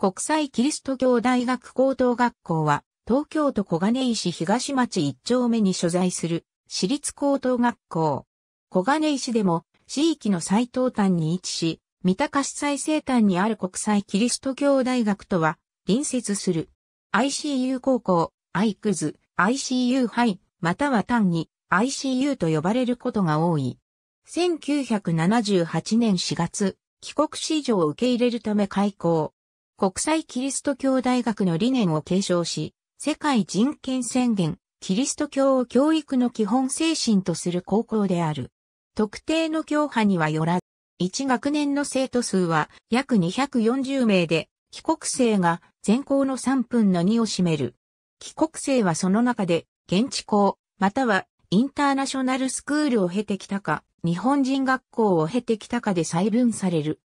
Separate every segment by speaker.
Speaker 1: 国際キリスト教大学高等学校は、東京都小金井市東町一丁目に所在する私立高等学校。小金井市でも地域の最東端に位置し、三鷹市最西端にある国際キリスト教大学とは隣接する。ICU 高校、i c u ICU 杯、または単に ICU と呼ばれることが多い。1978年4月、帰国子女を受け入れるため開校。国際キリスト教大学の理念を継承し、世界人権宣言、キリスト教を教育の基本精神とする高校である。特定の教派にはよらず、1学年の生徒数は約240名で、帰国生が全校の3分の2を占める。帰国生はその中で、現地校、またはインターナショナルスクールを経てきたか、日本人学校を経てきたかで細分される。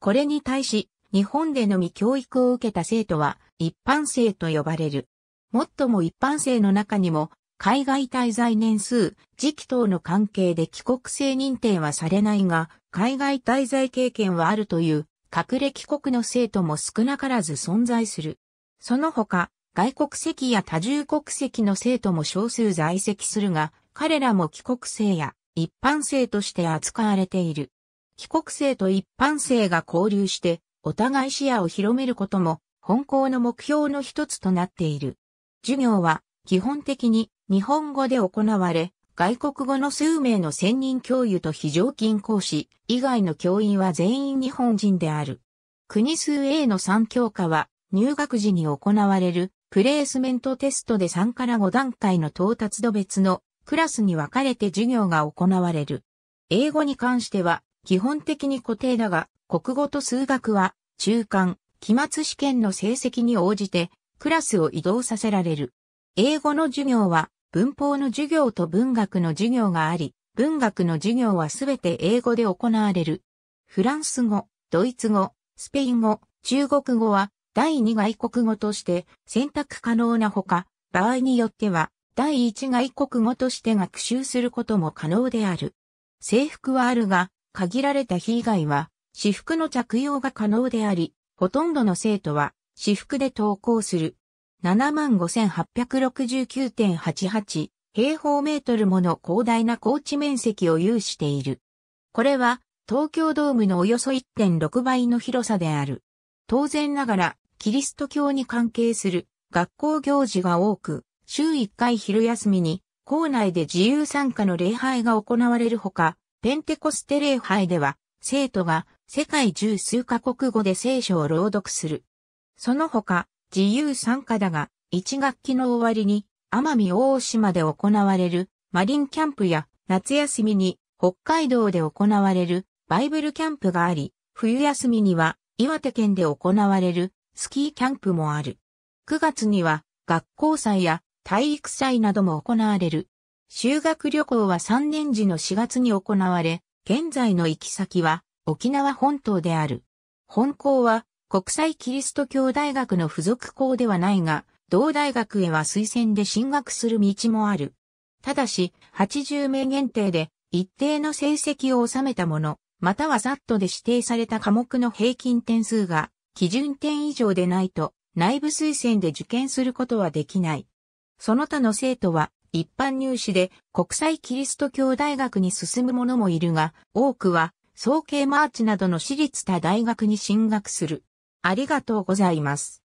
Speaker 1: これに対し、日本でのみ教育を受けた生徒は一般生と呼ばれる。もっとも一般生の中にも、海外滞在年数、時期等の関係で帰国生認定はされないが、海外滞在経験はあるという、隠れ帰国の生徒も少なからず存在する。その他、外国籍や多重国籍の生徒も少数在籍するが、彼らも帰国生や一般生として扱われている。帰国生と一般生が交流して、お互い視野を広めることも本校の目標の一つとなっている。授業は基本的に日本語で行われ、外国語の数名の専任教諭と非常勤講師以外の教員は全員日本人である。国数 A の3教科は入学時に行われるプレースメントテストで3から5段階の到達度別のクラスに分かれて授業が行われる。英語に関しては基本的に固定だが国語と数学は、中間、期末試験の成績に応じて、クラスを移動させられる。英語の授業は、文法の授業と文学の授業があり、文学の授業はすべて英語で行われる。フランス語、ドイツ語、スペイン語、中国語は第2外国語として選択可能なほか、場合によっては第1外国語として学習することも可能である。制服はあるが、限られた日以外は私服の着用が可能であり、ほとんどの生徒は私服で登校する。75,869.88平方メートルもの広大な高地面積を有している。これは東京ドームのおよそ1.6倍の広さである。当然ながらキリスト教に関係する学校行事が多く、週1回昼休みに校内で自由参加の礼拝が行われるほか、ペンテコステ礼拝では生徒が世界十数カ国語で聖書を朗読する。その他、自由参加だが、一学期の終わりに、奄美大島で行われるマリンキャンプや、夏休みに北海道で行われるバイブルキャンプがあり、冬休みには岩手県で行われるスキーキャンプもある。9月には学校祭や体育祭なども行われる。修学旅行は3年時の4月に行われ、現在の行き先は沖縄本島である。本校は国際キリスト教大学の付属校ではないが、同大学へは推薦で進学する道もある。ただし、80名限定で一定の成績を収めたもの、またはざっとで指定された科目の平均点数が基準点以上でないと内部推薦で受験することはできない。その他の生徒は一般入試で国際キリスト教大学に進む者もいるが、多くは総計マーチなどの私立他大学に進学する。ありがとうございます。